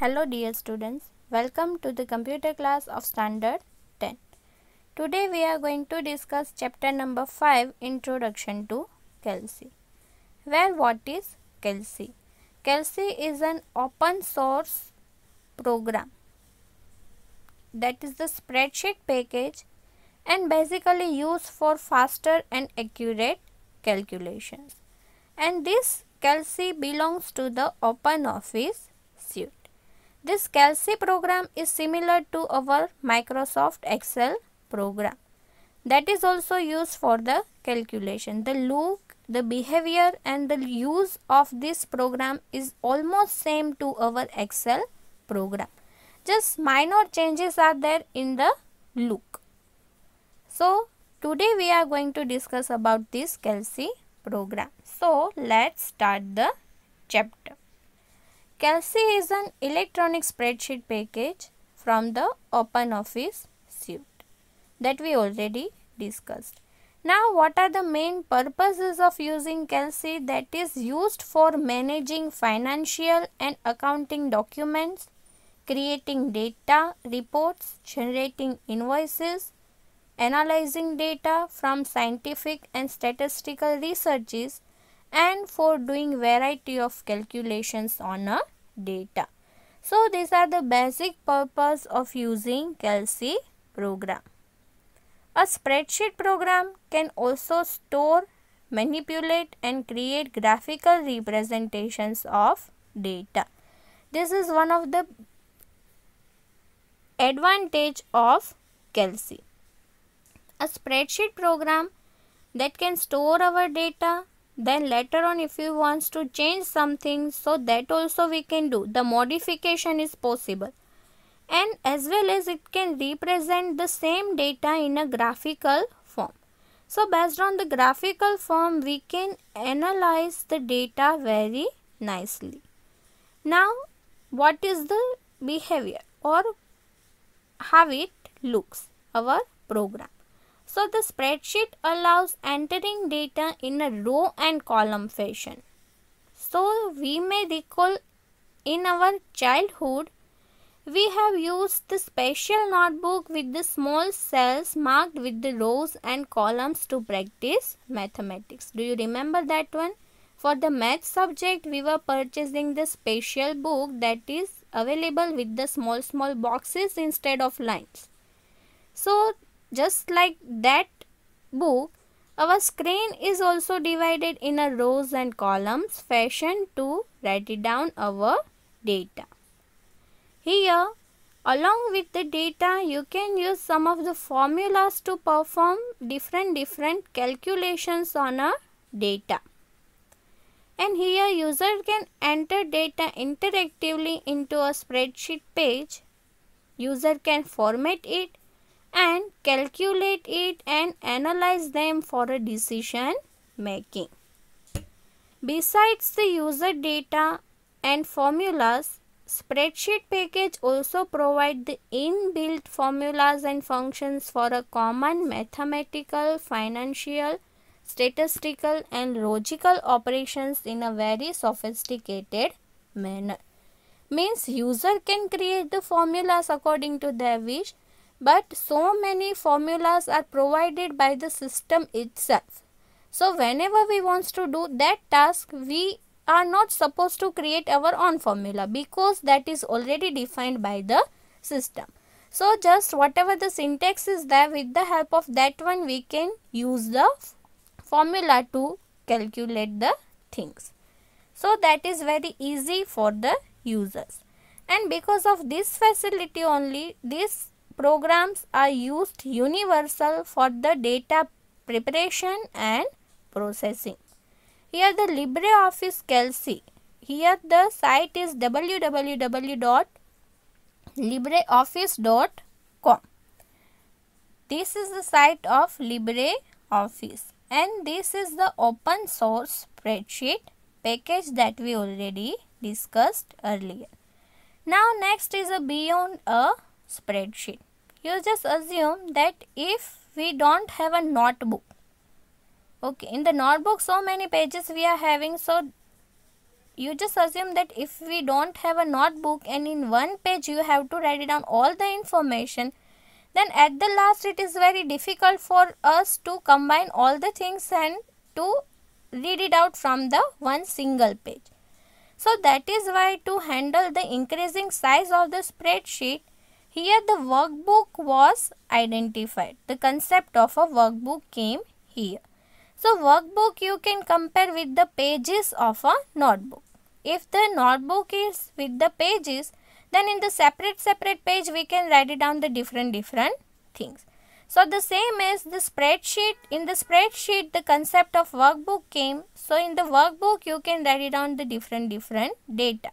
Hello dear students, welcome to the computer class of standard 10. Today we are going to discuss chapter number 5 introduction to Kelsey. Where what is Kelsey? Kelsey is an open source program that is the spreadsheet package and basically used for faster and accurate calculations. And this Kelsey belongs to the Open Office this Calci program is similar to our Microsoft Excel program. That is also used for the calculation. The look, the behavior and the use of this program is almost same to our Excel program. Just minor changes are there in the look. So today we are going to discuss about this Calci program. So let's start the chapter. Calci is an electronic spreadsheet package from the OpenOffice suite that we already discussed. Now what are the main purposes of using Calci that is used for managing financial and accounting documents, creating data, reports, generating invoices, analyzing data from scientific and statistical researches and for doing variety of calculations on a data. So these are the basic purpose of using CALCI program. A spreadsheet program can also store, manipulate and create graphical representations of data. This is one of the advantage of CALCI. A spreadsheet program that can store our data, then later on if you wants to change something so that also we can do the modification is possible and as well as it can represent the same data in a graphical form so based on the graphical form we can analyze the data very nicely now what is the behavior or how it looks our program so the spreadsheet allows entering data in a row and column fashion. So we may recall in our childhood we have used the special notebook with the small cells marked with the rows and columns to practice mathematics. Do you remember that one? For the math subject, we were purchasing the special book that is available with the small small boxes instead of lines. So just like that book, our screen is also divided in a rows and columns fashion to write down our data. Here, along with the data, you can use some of the formulas to perform different different calculations on a data. And here user can enter data interactively into a spreadsheet page. User can format it and calculate it and analyze them for a decision making. Besides the user data and formulas, spreadsheet package also provide the inbuilt formulas and functions for a common mathematical, financial, statistical and logical operations in a very sophisticated manner. Means user can create the formulas according to their wish but so many formulas are provided by the system itself. So whenever we wants to do that task, we are not supposed to create our own formula because that is already defined by the system. So just whatever the syntax is there with the help of that one we can use the formula to calculate the things. So that is very easy for the users. And because of this facility only, this programs are used universal for the data preparation and processing. Here the LibreOffice Kelsey. Here the site is www.libreoffice.com. This is the site of LibreOffice and this is the open source spreadsheet package that we already discussed earlier. Now next is a beyond a spreadsheet you just assume that if we don't have a notebook okay in the notebook so many pages we are having so you just assume that if we don't have a notebook and in one page you have to write down all the information then at the last it is very difficult for us to combine all the things and to read it out from the one single page so that is why to handle the increasing size of the spreadsheet here the workbook was identified. The concept of a workbook came here. So workbook you can compare with the pages of a notebook. If the notebook is with the pages, then in the separate separate page we can write it down the different different things. So the same as the spreadsheet. In the spreadsheet the concept of workbook came. So in the workbook you can write it down the different different data.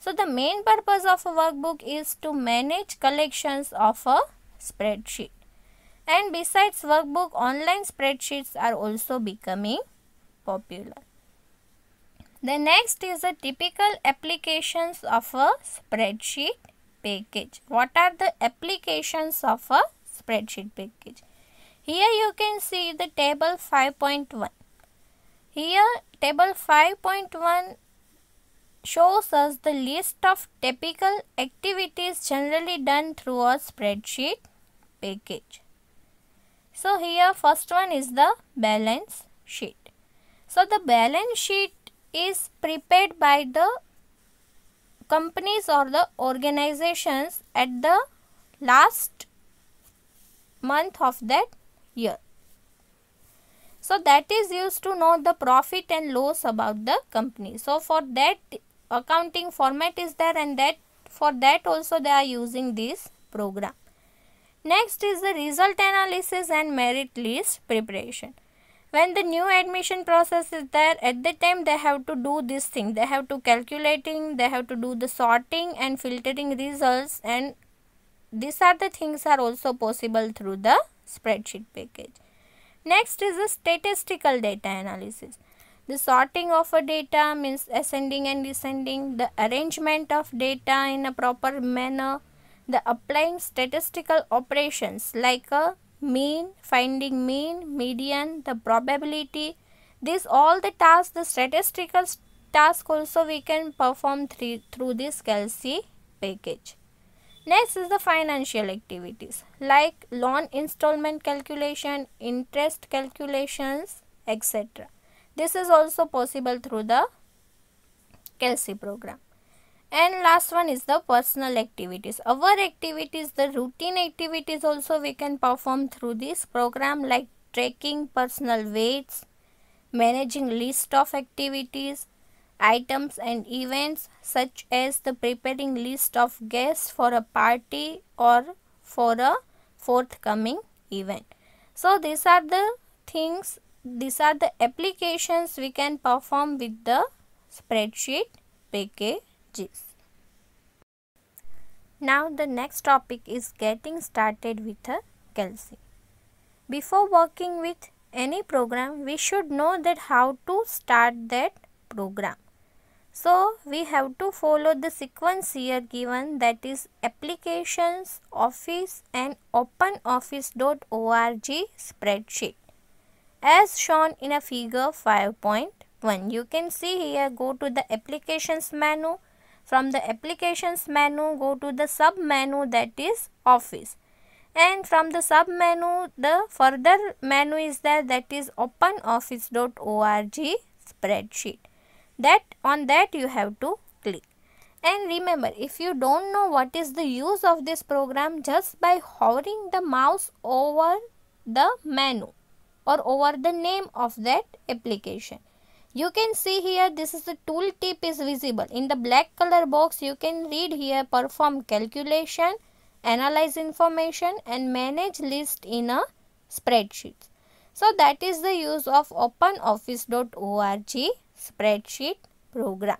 So the main purpose of a workbook is to manage collections of a spreadsheet. And besides workbook, online spreadsheets are also becoming popular. The next is the typical applications of a spreadsheet package. What are the applications of a spreadsheet package? Here you can see the table 5.1. Here table 5.1 shows us the list of typical activities generally done through a spreadsheet package. So here first one is the balance sheet. So the balance sheet is prepared by the companies or the organizations at the last month of that year. So that is used to know the profit and loss about the company. So for that accounting format is there and that for that also they are using this program. Next is the result analysis and merit list preparation. When the new admission process is there, at the time they have to do this thing. They have to calculating, they have to do the sorting and filtering results and these are the things are also possible through the spreadsheet package. Next is the statistical data analysis. The sorting of a data means ascending and descending, the arrangement of data in a proper manner, the applying statistical operations like a mean, finding mean, median, the probability. These all the tasks, the statistical task also we can perform through through this CalC package. Next is the financial activities like loan installment calculation, interest calculations, etc. This is also possible through the Kelsey program. And last one is the personal activities. Our activities, the routine activities also we can perform through this program like tracking personal weights, managing list of activities, items and events such as the preparing list of guests for a party or for a forthcoming event. So these are the things these are the applications we can perform with the spreadsheet packages. Now the next topic is getting started with a Kelsey. Before working with any program, we should know that how to start that program. So we have to follow the sequence here given that is applications, office and openoffice.org spreadsheet as shown in a figure 5.1. You can see here go to the applications menu. From the applications menu go to the sub menu that is office. And from the sub menu the further menu is there that is openoffice.org spreadsheet. That on that you have to click. And remember, if you don't know what is the use of this program, just by hovering the mouse over the menu, or over the name of that application. You can see here this is the tooltip is visible. In the black color box you can read here perform calculation, analyze information and manage list in a spreadsheet. So that is the use of openoffice.org spreadsheet program.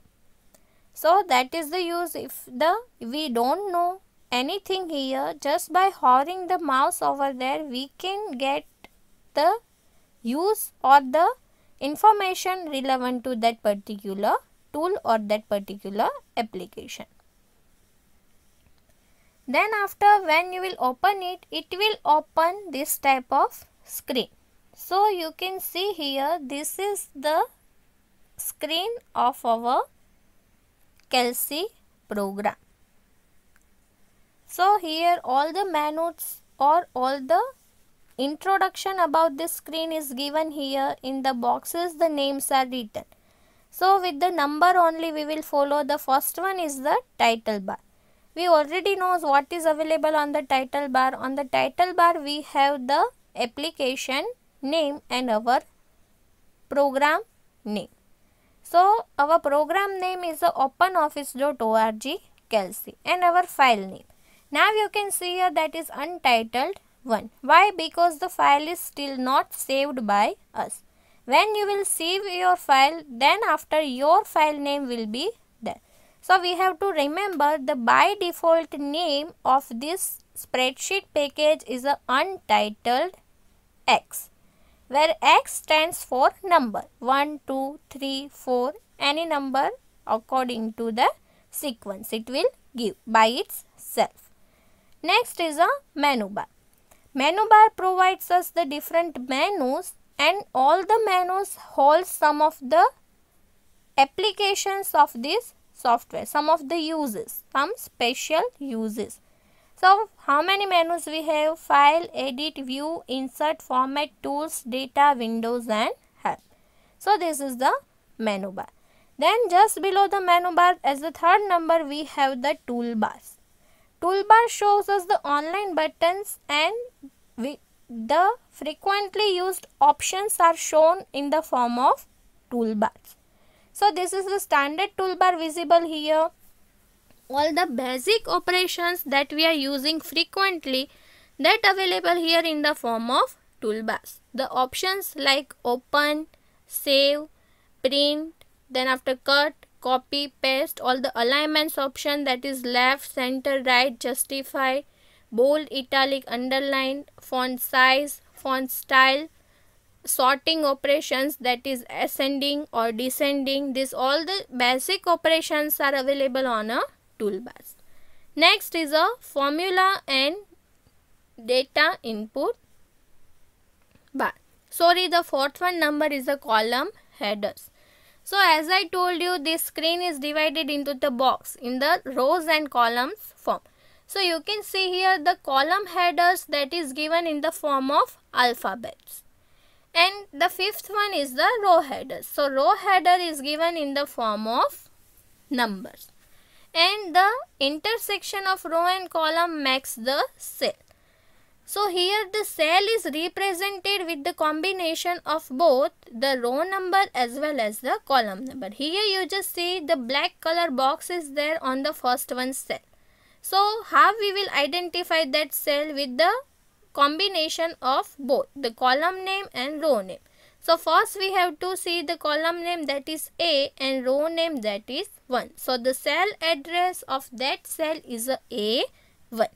So that is the use if the we don't know anything here just by hovering the mouse over there we can get the use or the information relevant to that particular tool or that particular application. Then after when you will open it, it will open this type of screen. So you can see here this is the screen of our Kelsey program. So here all the menus or all the Introduction about this screen is given here. In the boxes the names are written. So with the number only we will follow. The first one is the title bar. We already knows what is available on the title bar. On the title bar we have the application name and our program name. So our program name is openoffice.org Kelsey and our file name. Now you can see here that is untitled 1. Why? Because the file is still not saved by us. When you will save your file, then after your file name will be there. So we have to remember the by default name of this spreadsheet package is a untitled X where X stands for number 1, 2, 3, 4 any number according to the sequence it will give by itself. Next is a menu bar. Menu bar provides us the different menus and all the menus hold some of the applications of this software, some of the uses, some special uses. So, how many menus we have? File, Edit, View, Insert, Format, Tools, Data, Windows and Help. So, this is the menu bar. Then just below the menu bar as the third number we have the toolbars. Toolbar shows us the online buttons and we, the frequently used options are shown in the form of toolbars. So this is the standard toolbar visible here. All the basic operations that we are using frequently that available here in the form of toolbars. The options like open, save, print, then after cut, copy, paste, all the alignments option that is left, center, right, justify, bold, italic, underline, font size, font style, sorting operations that is ascending or descending. This all the basic operations are available on a toolbar. Next is a formula and data input bar. Sorry, the fourth one number is a column headers. So as I told you this screen is divided into the box in the rows and columns form. So you can see here the column headers that is given in the form of alphabets. And the fifth one is the row headers. So row header is given in the form of numbers. And the intersection of row and column makes the cell. So here the cell is represented with the combination of both the row number as well as the column number. Here you just see the black color box is there on the first one cell. So how we will identify that cell with the combination of both the column name and row name. So first we have to see the column name that is A and row name that is 1. So the cell address of that cell is a A1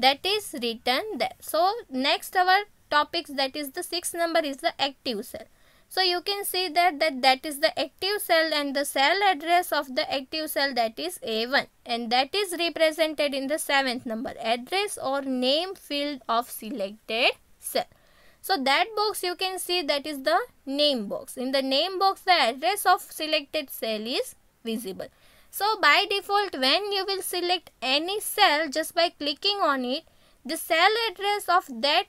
that is written there. So next our topics that is the sixth number is the active cell. So you can see that, that that is the active cell and the cell address of the active cell that is A1 and that is represented in the seventh number address or name field of selected cell. So that box you can see that is the name box. In the name box the address of selected cell is visible. So by default when you will select any cell just by clicking on it the cell address of that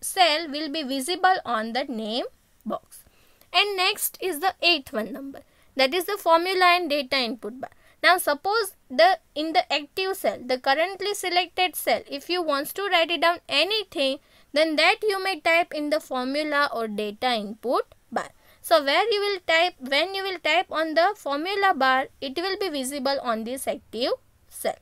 cell will be visible on the name box. And next is the eighth one number that is the formula and data input bar. Now suppose the in the active cell the currently selected cell if you wants to write it down anything then that you may type in the formula or data input so where you will type, when you will type on the formula bar, it will be visible on this active cell.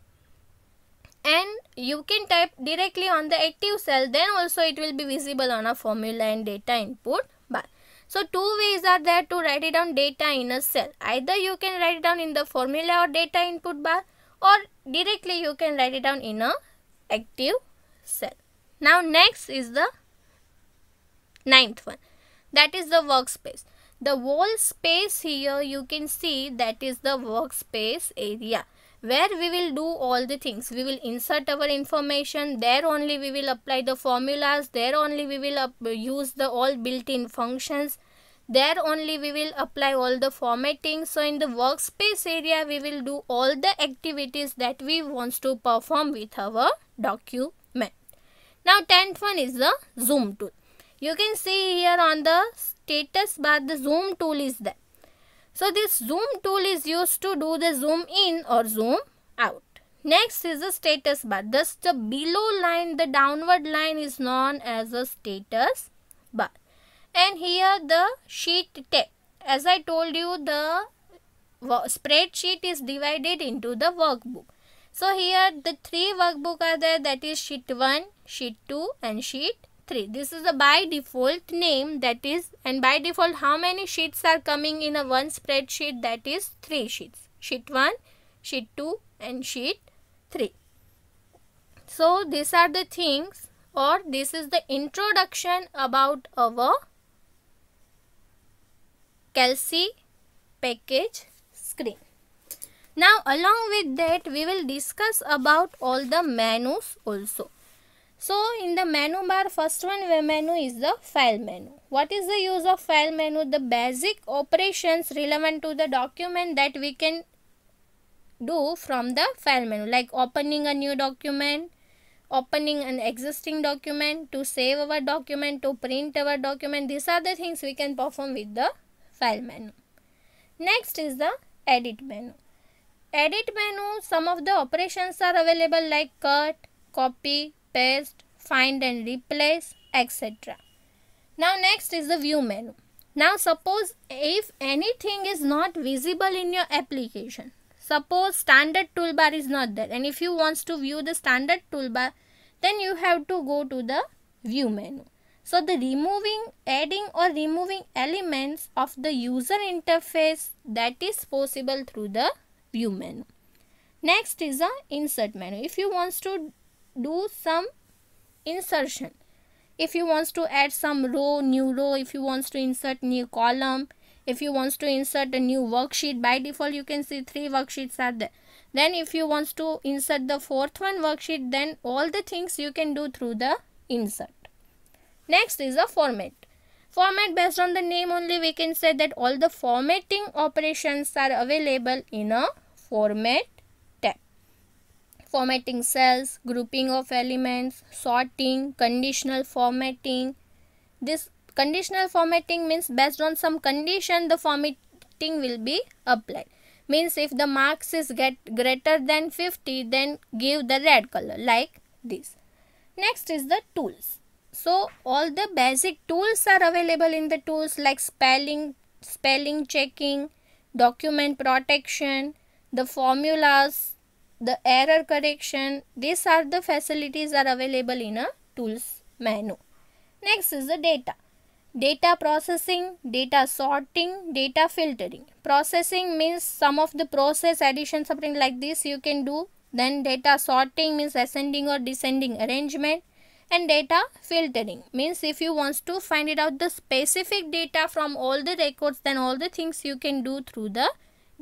And you can type directly on the active cell, then also it will be visible on a formula and data input bar. So two ways are there to write it down data in a cell. Either you can write it down in the formula or data input bar or directly you can write it down in a active cell. Now next is the ninth one that is the workspace the whole space here you can see that is the workspace area where we will do all the things we will insert our information there only we will apply the formulas there only we will use the all built-in functions there only we will apply all the formatting so in the workspace area we will do all the activities that we wants to perform with our document now 10th one is the zoom tool you can see here on the status bar the zoom tool is there. So this zoom tool is used to do the zoom in or zoom out. Next is the status bar. Thus the below line, the downward line is known as a status bar. And here the sheet tab. As I told you the spreadsheet is divided into the workbook. So here the three workbook are there that is sheet 1, sheet 2 and sheet 3 this is the by default name that is and by default how many sheets are coming in a one spreadsheet that is 3 sheets sheet 1 sheet 2 and sheet 3 so these are the things or this is the introduction about our Kelsey package screen. Now along with that we will discuss about all the menus also. So in the menu bar first one menu is the file menu. What is the use of file menu? The basic operations relevant to the document that we can do from the file menu like opening a new document, opening an existing document, to save our document, to print our document. These are the things we can perform with the file menu. Next is the edit menu. Edit menu some of the operations are available like cut, copy, paste, find and replace, etc. Now next is the view menu. Now suppose if anything is not visible in your application, suppose standard toolbar is not there and if you wants to view the standard toolbar, then you have to go to the view menu. So the removing, adding or removing elements of the user interface that is possible through the view menu. Next is the insert menu. If you wants to do some insertion if you wants to add some row new row if you wants to insert new column if you wants to insert a new worksheet by default you can see three worksheets are there then if you wants to insert the fourth one worksheet then all the things you can do through the insert next is a format format based on the name only we can say that all the formatting operations are available in a format formatting cells, grouping of elements, sorting, conditional formatting. This conditional formatting means based on some condition the formatting will be applied. Means if the marks is get greater than 50 then give the red color like this. Next is the tools. So all the basic tools are available in the tools like spelling, spelling checking, document protection, the formulas, the error correction these are the facilities are available in a tools menu next is the data data processing data sorting data filtering processing means some of the process addition something like this you can do then data sorting means ascending or descending arrangement and data filtering means if you wants to find it out the specific data from all the records then all the things you can do through the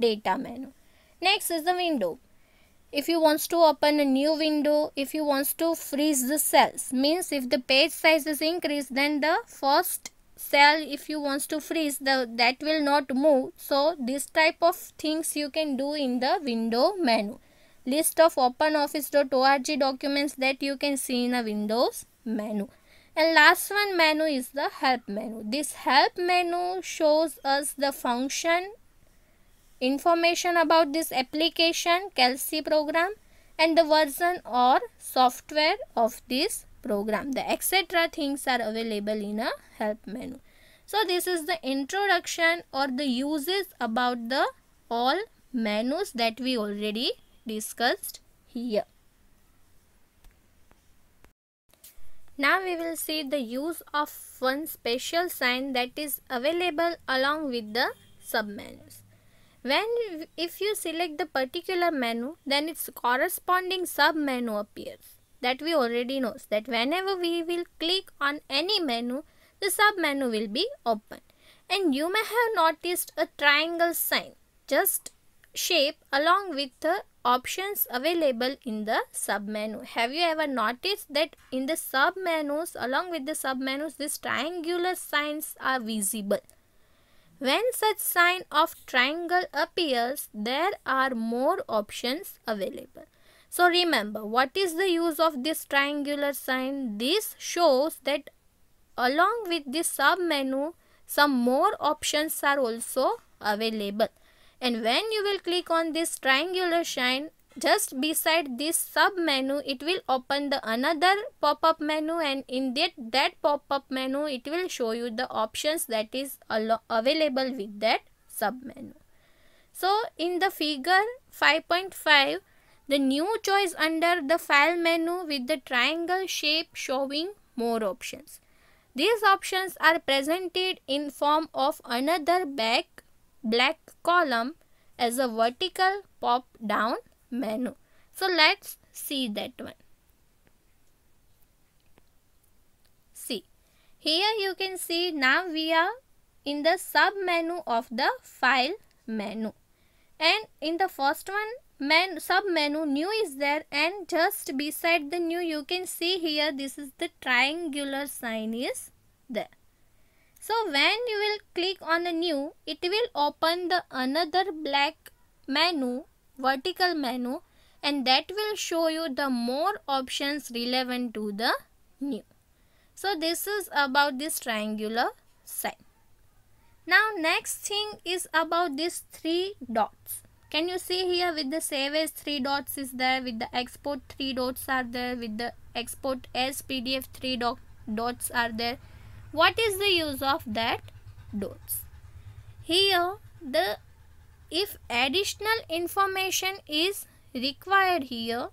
data menu next is the window if you wants to open a new window if you wants to freeze the cells means if the page size is increased then the first cell if you wants to freeze the that will not move so this type of things you can do in the window menu list of openoffice.org documents that you can see in a windows menu and last one menu is the help menu this help menu shows us the function information about this application calci program and the version or software of this program the etc things are available in a help menu so this is the introduction or the uses about the all menus that we already discussed here Now we will see the use of one special sign that is available along with the submenus. When if you select the particular menu, then its corresponding sub menu appears. That we already know that whenever we will click on any menu, the sub menu will be open. And you may have noticed a triangle sign, just shape along with the options available in the sub menu. Have you ever noticed that in the sub menus, along with the sub menus, these triangular signs are visible? When such sign of triangle appears, there are more options available. So remember, what is the use of this triangular sign? This shows that along with this submenu, some more options are also available. And when you will click on this triangular sign, just beside this sub menu it will open the another pop-up menu and in that that pop-up menu it will show you the options that is available with that sub menu so in the figure 5.5 the new choice under the file menu with the triangle shape showing more options these options are presented in form of another back black column as a vertical pop down menu. So let's see that one. See, here you can see now we are in the sub menu of the file menu. And in the first one men, sub menu new is there and just beside the new you can see here this is the triangular sign is there. So when you will click on the new, it will open the another black menu vertical menu and that will show you the more options relevant to the new. So this is about this triangular sign. Now next thing is about these three dots. Can you see here with the save as three dots is there, with the export three dots are there, with the export as PDF three dot, dots are there. What is the use of that dots? Here the if additional information is required here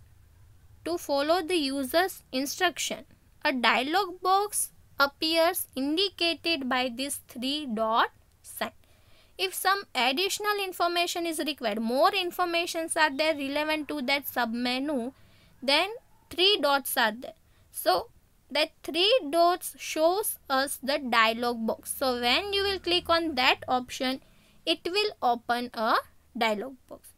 to follow the user's instruction. A dialog box appears indicated by this three dot sign. If some additional information is required, more informations are there relevant to that submenu, then three dots are there. So that three dots shows us the dialog box. So when you will click on that option, it will open a dialog box.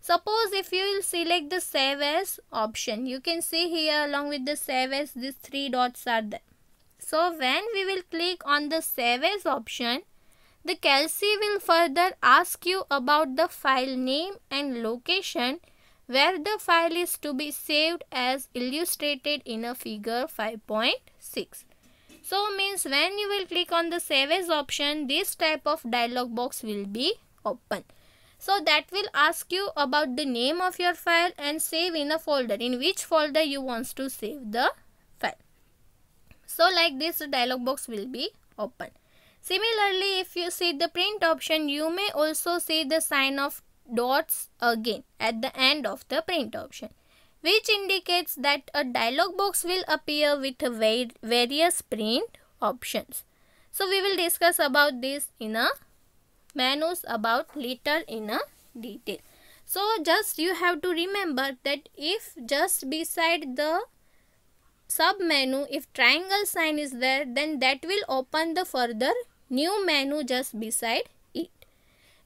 Suppose if you will select the save as option, you can see here along with the save as these three dots are there. So when we will click on the save as option, the Kelsey will further ask you about the file name and location where the file is to be saved as illustrated in a figure 5.6. So means when you will click on the save as option, this type of dialog box will be open. So that will ask you about the name of your file and save in a folder. In which folder you wants to save the file. So like this dialog box will be open. Similarly, if you see the print option, you may also see the sign of dots again at the end of the print option which indicates that a dialog box will appear with various print options. So we will discuss about this in a menus about later in a detail. So just you have to remember that if just beside the sub menu if triangle sign is there then that will open the further new menu just beside it.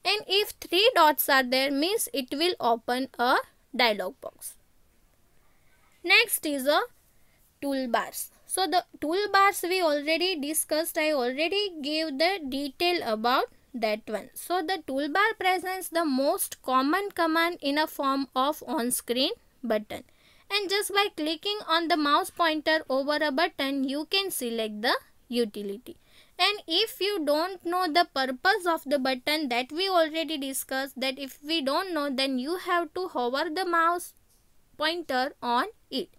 And if three dots are there means it will open a dialog box. Next is a toolbars. So the toolbars we already discussed. I already gave the detail about that one. So the toolbar presents the most common command in a form of on-screen button. And just by clicking on the mouse pointer over a button, you can select the utility. And if you don't know the purpose of the button that we already discussed that if we don't know then you have to hover the mouse pointer on it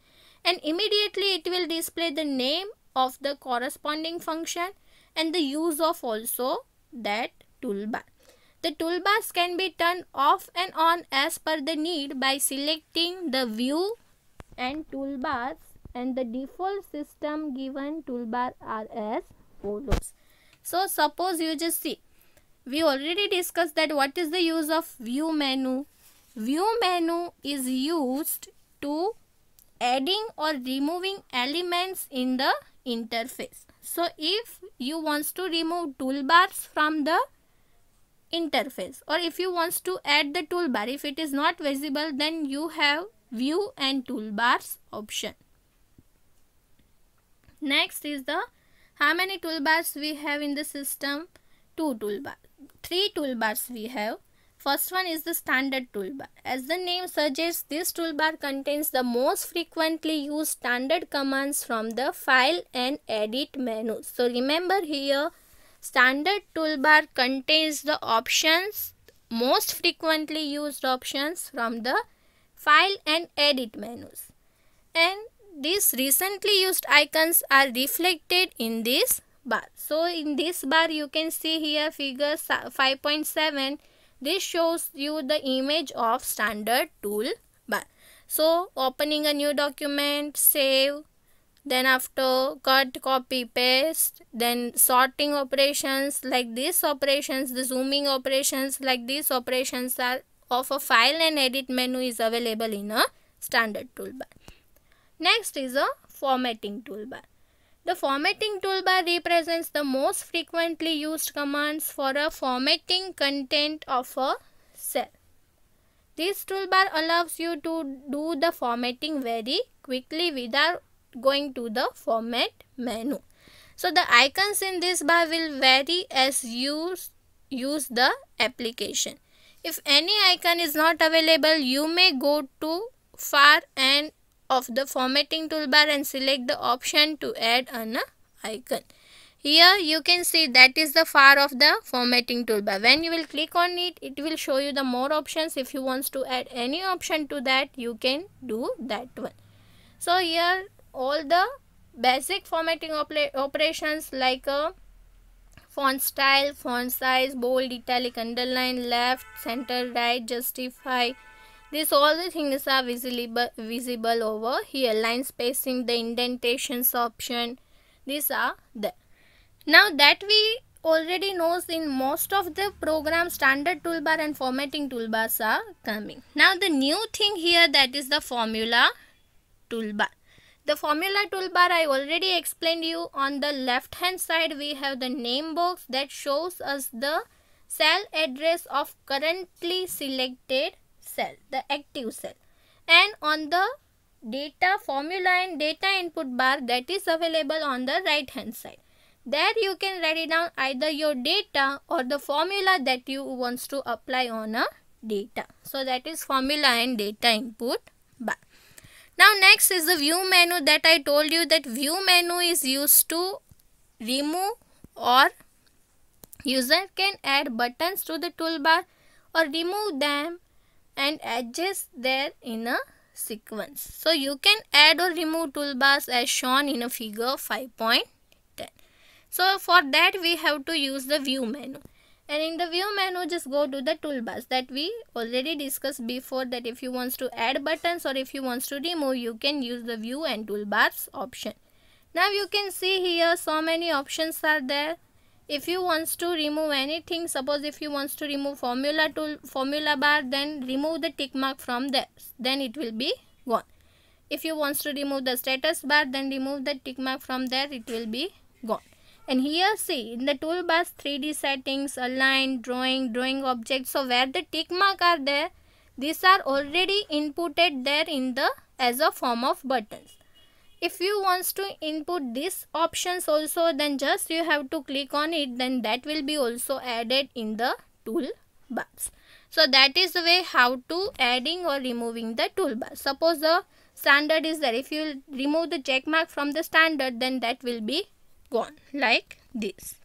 and immediately it will display the name of the corresponding function and the use of also that toolbar. The toolbars can be turned off and on as per the need by selecting the view and toolbars and the default system given toolbar are as follows. So suppose you just see we already discussed that what is the use of view menu View menu is used to adding or removing elements in the interface. So if you wants to remove toolbars from the interface or if you wants to add the toolbar if it is not visible then you have view and toolbars option. Next is the how many toolbars we have in the system? Two toolbars. Three toolbars we have. First one is the standard toolbar. As the name suggests, this toolbar contains the most frequently used standard commands from the file and edit menu. So remember here, standard toolbar contains the options, most frequently used options from the file and edit menus. And these recently used icons are reflected in this bar. So in this bar you can see here figure 5.7 this shows you the image of standard toolbar. So opening a new document, save, then after cut, copy, paste, then sorting operations like these operations, the zooming operations like these operations are of a file and edit menu is available in a standard toolbar. Next is a formatting toolbar. The formatting toolbar represents the most frequently used commands for a formatting content of a cell. This toolbar allows you to do the formatting very quickly without going to the format menu. So the icons in this bar will vary as you use the application. If any icon is not available, you may go to far and of the formatting toolbar and select the option to add an icon. Here you can see that is the far of the formatting toolbar. When you will click on it, it will show you the more options. If you want to add any option to that, you can do that one. So here all the basic formatting op operations like a uh, font style, font size, bold, italic, underline, left, center, right, justify, this all the things are visible, visible over here. Line spacing, the indentations option, these are there. Now that we already knows in most of the program standard toolbar and formatting toolbars are coming. Now the new thing here that is the formula toolbar. The formula toolbar I already explained you on the left hand side we have the name box that shows us the cell address of currently selected cell, the active cell. And on the data formula and data input bar that is available on the right hand side. There you can write it down either your data or the formula that you wants to apply on a data. So that is formula and data input bar. Now next is the view menu that I told you that view menu is used to remove or user can add buttons to the toolbar or remove them and adjust there in a sequence. So you can add or remove toolbars as shown in a figure 5.10. So for that we have to use the view menu. And in the view menu just go to the toolbars that we already discussed before that if you wants to add buttons or if you wants to remove you can use the view and toolbars option. Now you can see here so many options are there if you wants to remove anything suppose if you wants to remove formula tool formula bar then remove the tick mark from there then it will be gone if you wants to remove the status bar then remove the tick mark from there it will be gone and here see in the toolbars 3D settings, align, drawing, drawing objects. So where the tick mark are there, these are already inputted there in the as a form of buttons if you wants to input these options also then just you have to click on it then that will be also added in the toolbars so that is the way how to adding or removing the toolbar suppose the standard is there if you remove the check mark from the standard then that will be gone like this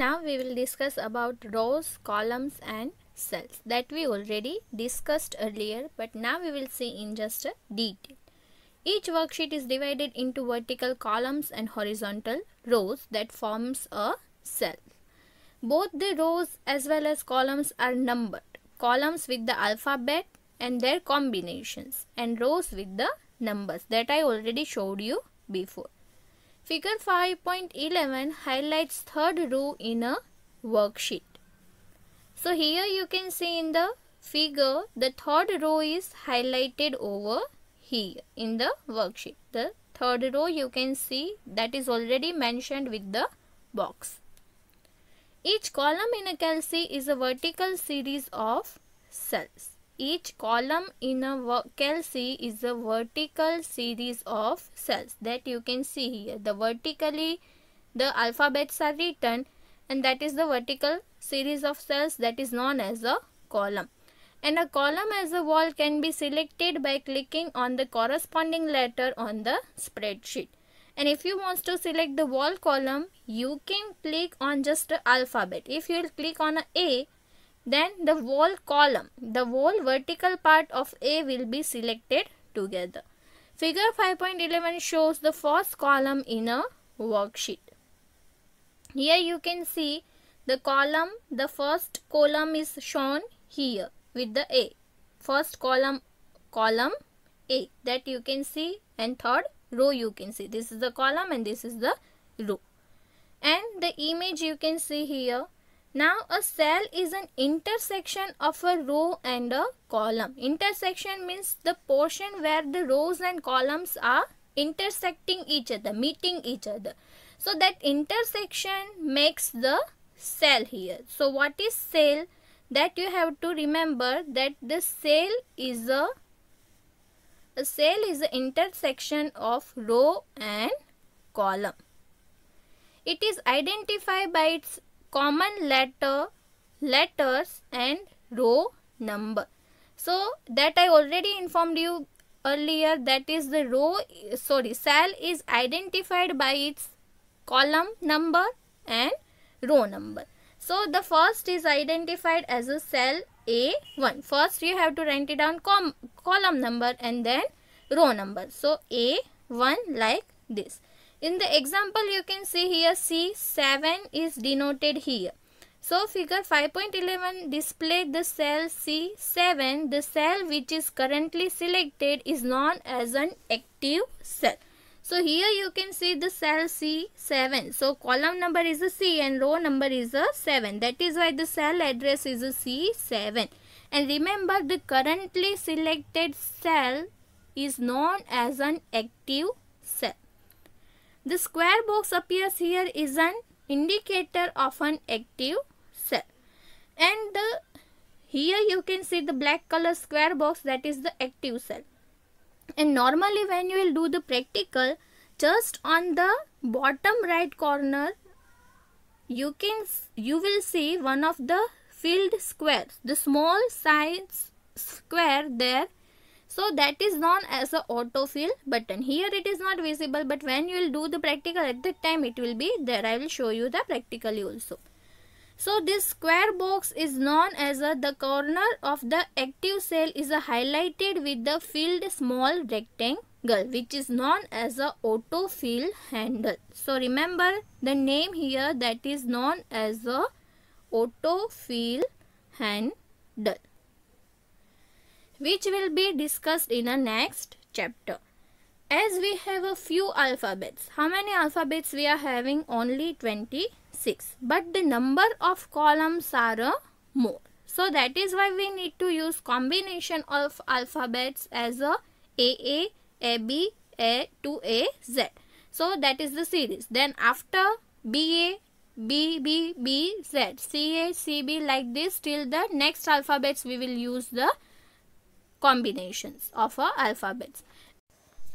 Now we will discuss about rows, columns and cells that we already discussed earlier but now we will see in just a detail. Each worksheet is divided into vertical columns and horizontal rows that forms a cell. Both the rows as well as columns are numbered. Columns with the alphabet and their combinations and rows with the numbers that I already showed you before. Figure 5.11 highlights third row in a worksheet. So here you can see in the figure the third row is highlighted over here in the worksheet. The third row you can see that is already mentioned with the box. Each column in a Kelsey is a vertical series of cells. Each column in a Kelsey is a vertical series of cells that you can see here. The vertically the alphabets are written and that is the vertical series of cells that is known as a column. And a column as a wall can be selected by clicking on the corresponding letter on the spreadsheet. And if you want to select the wall column, you can click on just alphabet. If you will click on a A, then the wall column, the wall vertical part of A will be selected together. Figure 5.11 shows the first column in a worksheet. Here you can see the column, the first column is shown here with the A. First column, column A that you can see and third row you can see. This is the column and this is the row. And the image you can see here. Now a cell is an intersection of a row and a column. Intersection means the portion where the rows and columns are intersecting each other, meeting each other. So that intersection makes the Cell here. So what is cell? That you have to remember that the cell is a, a is an intersection of row and column. It is identified by its common letter, letters and row number. So that I already informed you earlier that is the row sorry cell is identified by its column number and row number. So the first is identified as a cell A1. First you have to write it down column number and then row number. So A1 like this. In the example you can see here C7 is denoted here. So figure 5.11 display the cell C7. The cell which is currently selected is known as an active cell. So here you can see the cell C7. So column number is a C and row number is a 7. That is why the cell address is a C7. And remember the currently selected cell is known as an active cell. The square box appears here is an indicator of an active cell. And the, uh, here you can see the black color square box that is the active cell and normally when you will do the practical just on the bottom right corner you can you will see one of the filled squares the small size square there so that is known as a autofill button here it is not visible but when you will do the practical at that time it will be there i will show you the practical also so this square box is known as a, the corner of the active cell is highlighted with the filled small rectangle which is known as a autofill handle. So remember the name here that is known as a autofill handle which will be discussed in a next chapter as we have a few alphabets how many alphabets we are having only 20 6 but the number of columns are uh, more. So that is why we need to use combination of alphabets as uh, a AA, AB, A to AZ. So that is the series. Then after BA, like this till the next alphabets we will use the combinations of our uh, alphabets.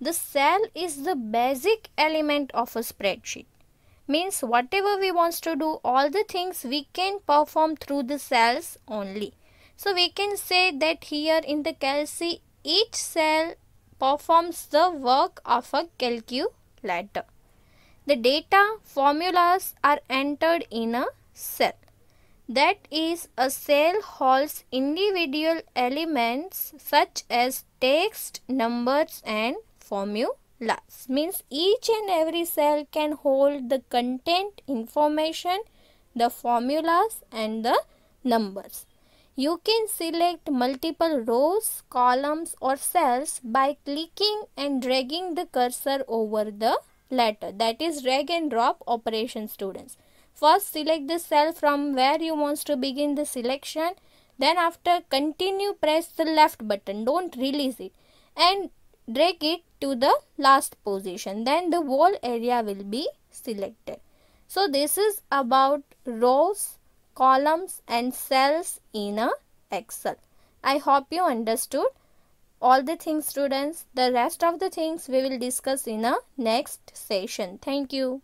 the cell is the basic element of a spreadsheet. Means whatever we wants to do, all the things we can perform through the cells only. So we can say that here in the calci, each cell performs the work of a calculator. The data formulas are entered in a cell. That is, a cell holds individual elements such as text, numbers and formulas means each and every cell can hold the content information the formulas and the numbers you can select multiple rows columns or cells by clicking and dragging the cursor over the letter that is drag and drop operation students first select the cell from where you want to begin the selection then after continue press the left button don't release it and drag it to the last position then the wall area will be selected so this is about rows columns and cells in a excel i hope you understood all the things students the rest of the things we will discuss in a next session thank you